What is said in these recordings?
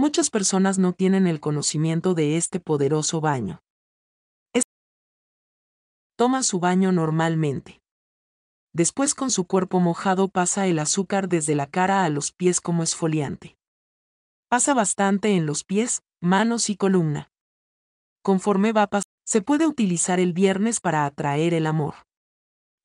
muchas personas no tienen el conocimiento de este poderoso baño. Toma su baño normalmente. Después con su cuerpo mojado pasa el azúcar desde la cara a los pies como esfoliante. Pasa bastante en los pies, manos y columna. Conforme va se puede utilizar el viernes para atraer el amor.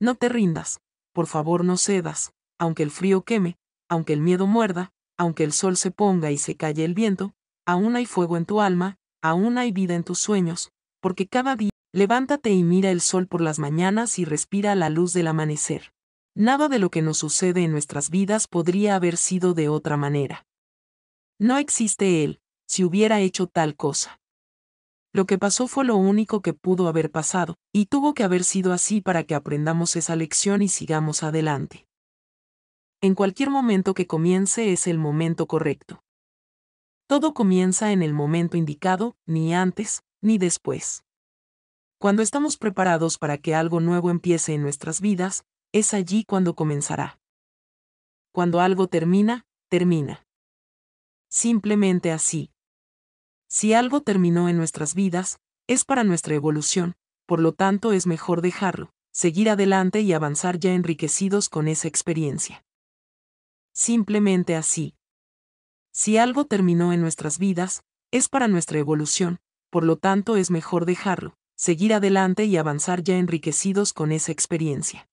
No te rindas, por favor no cedas, aunque el frío queme, aunque el miedo muerda, aunque el sol se ponga y se calle el viento, aún hay fuego en tu alma, aún hay vida en tus sueños, porque cada día, levántate y mira el sol por las mañanas y respira la luz del amanecer. Nada de lo que nos sucede en nuestras vidas podría haber sido de otra manera. No existe él, si hubiera hecho tal cosa. Lo que pasó fue lo único que pudo haber pasado, y tuvo que haber sido así para que aprendamos esa lección y sigamos adelante en cualquier momento que comience es el momento correcto. Todo comienza en el momento indicado, ni antes, ni después. Cuando estamos preparados para que algo nuevo empiece en nuestras vidas, es allí cuando comenzará. Cuando algo termina, termina. Simplemente así. Si algo terminó en nuestras vidas, es para nuestra evolución, por lo tanto es mejor dejarlo, seguir adelante y avanzar ya enriquecidos con esa experiencia simplemente así. Si algo terminó en nuestras vidas, es para nuestra evolución, por lo tanto es mejor dejarlo, seguir adelante y avanzar ya enriquecidos con esa experiencia.